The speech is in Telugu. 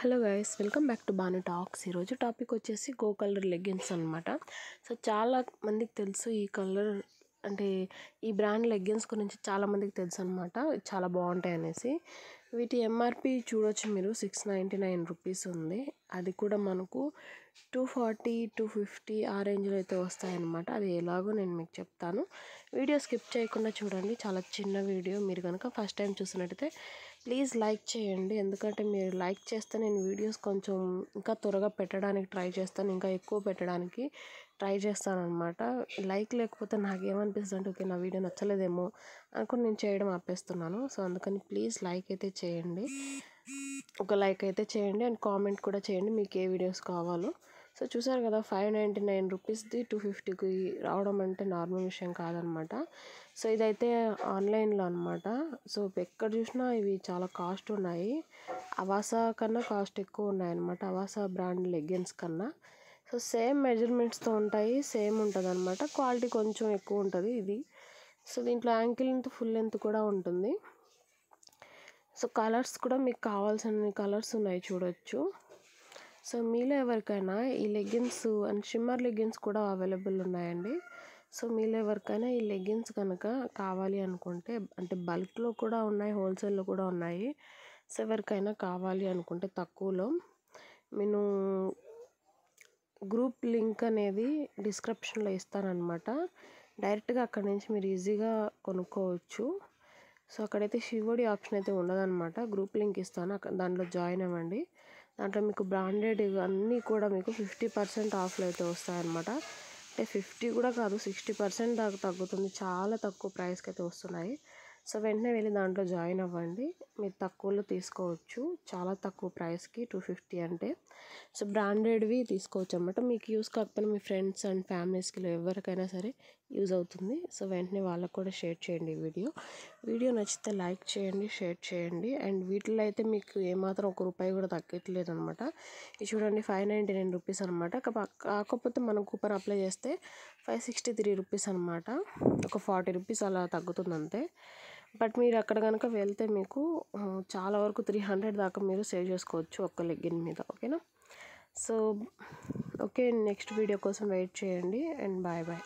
hello guys welcome back to Banu talks ఈరోజు టాపిక్ వచ్చేసి గో కలర్ లెగ్గిన్స్ అనమాట సో చాలా మందికి తెలుసు ఈ కలర్ అంటే ఈ బ్రాండ్ లెగ్గిన్స్ గురించి చాలా మందికి తెలుసు అనమాట చాలా బాగుంటాయి అనేసి వీటి ఎంఆర్పి చూడొచ్చు మీరు సిక్స్ నైంటీ నైన్ రూపీస్ ఉంది అది కూడా మనకు టూ ఫార్టీ టూ ఫిఫ్టీ ఆ రేంజ్లో అయితే వస్తాయన్నమాట అది ఎలాగో నేను మీకు చెప్తాను వీడియో స్కిప్ చేయకుండా చూడండి చాలా చిన్న వీడియో మీరు కనుక ఫస్ట్ టైం చూసినట్టయితే ప్లీజ్ లైక్ చేయండి ఎందుకంటే మీరు లైక్ చేస్తే నేను వీడియోస్ కొంచెం ఇంకా త్వరగా పెట్టడానికి ట్రై చేస్తాను ఇంకా ఎక్కువ పెట్టడానికి ట్రై చేస్తాను అనమాట లైక్ లేకపోతే నాకేమనిపిస్తుంది అంటే ఓకే నా వీడియో నచ్చలేదేమో అనుకుని నేను చేయడం ఆపేస్తున్నాను సో అందుకని ప్లీజ్ లైక్ అయితే చేయండి ఒక లైక్ అయితే చేయండి అండ్ కామెంట్ కూడా చేయండి మీకు ఏ వీడియోస్ కావాలో సో చూసారు కదా ఫైవ్ నైంటీ నైన్ రూపీస్ది టూ ఫిఫ్టీకి రావడం అంటే నార్మల్ విషయం కాదనమాట సో ఇదైతే ఆన్లైన్లో అనమాట సో ఎక్కడ చూసినా ఇవి చాలా కాస్ట్ ఉన్నాయి అవాసా కన్నా కాస్ట్ ఎక్కువ ఉన్నాయన్నమాట అవాసా బ్రాండ్ లెగ్గిన్స్ కన్నా సో సేమ్ మెజర్మెంట్స్తో ఉంటాయి సేమ్ ఉంటుంది అనమాట క్వాలిటీ కొంచెం ఎక్కువ ఉంటుంది ఇది సో దీంట్లో యాంకిల్ లెంత్ ఫుల్ లెంత్ కూడా ఉంటుంది సో కలర్స్ కూడా మీకు కావాల్సిన కలర్స్ ఉన్నాయి చూడొచ్చు సో మీలో ఎవరికైనా ఈ లెగ్గిన్స్ అండ్ షిమ్మర్ లెగ్గిన్స్ కూడా అవైలబుల్ ఉన్నాయండి సో మీలో ఎవరికైనా ఈ లెగ్గిన్స్ కనుక కావాలి అనుకుంటే అంటే బల్క్లో కూడా ఉన్నాయి హోల్సేల్లో కూడా ఉన్నాయి సో ఎవరికైనా కావాలి అనుకుంటే తక్కువలో నేను గ్రూప్ లింక్ అనేది డిస్క్రిప్షన్లో ఇస్తానమాట డైరెక్ట్గా అక్కడ నుంచి మీరు ఈజీగా కొనుక్కోవచ్చు సో అక్కడైతే షివోడి ఆప్షన్ అయితే ఉండదన్నమాట గ్రూప్ లింక్ ఇస్తాను అక్కడ దాంట్లో జాయిన్ అవ్వండి దాంట్లో మీకు బ్రాండెడ్ అన్నీ కూడా మీకు ఫిఫ్టీ పర్సెంట్ ఆఫ్లో అయితే వస్తాయన్నమాట అంటే ఫిఫ్టీ కూడా కాదు సిక్స్టీ పర్సెంట్ దాకా తగ్గుతుంది చాలా తక్కువ ప్రైస్కి అయితే వస్తున్నాయి సో వెంటనే వెళ్ళి దాంట్లో జాయిన్ అవ్వండి మీరు తక్కువలో తీసుకోవచ్చు చాలా తక్కువ ప్రైస్కి టూ ఫిఫ్టీ అంటే సో బ్రాండెడ్వి తీసుకోవచ్చు అనమాట మీకు యూస్ కాకపోయినా మీ ఫ్రెండ్స్ అండ్ ఫ్యామిలీస్కి ఎవరికైనా సరే యూజ్ అవుతుంది సో వెంటనే వాళ్ళకు కూడా షేర్ చేయండి ఈ వీడియో వీడియో నచ్చితే లైక్ చేయండి షేర్ చేయండి అండ్ వీటిలో అయితే మీకు ఏమాత్రం ఒక రూపాయి కూడా తగ్గట్లేదు అనమాట ఇది చూడండి ఫైవ్ నైంటీ నైన్ రూపీస్ అనమాట కాకపోతే మనం కూపన్ అప్లై చేస్తే ఫైవ్ సిక్స్టీ త్రీ రూపీస్ అనమాట ఒక ఫార్టీ రూపీస్ అలా తగ్గుతుంది అంతే బట్ మీరు అక్కడ కనుక వెళ్తే మీకు చాలా వరకు త్రీ హండ్రెడ్ దాకా మీరు సేవ్ చేసుకోవచ్చు ఒక్క లెగ్గిన్ మీద ఓకేనా సో ఓకే నెక్స్ట్ వీడియో కోసం వెయిట్ చేయండి అండ్ బాయ్ బాయ్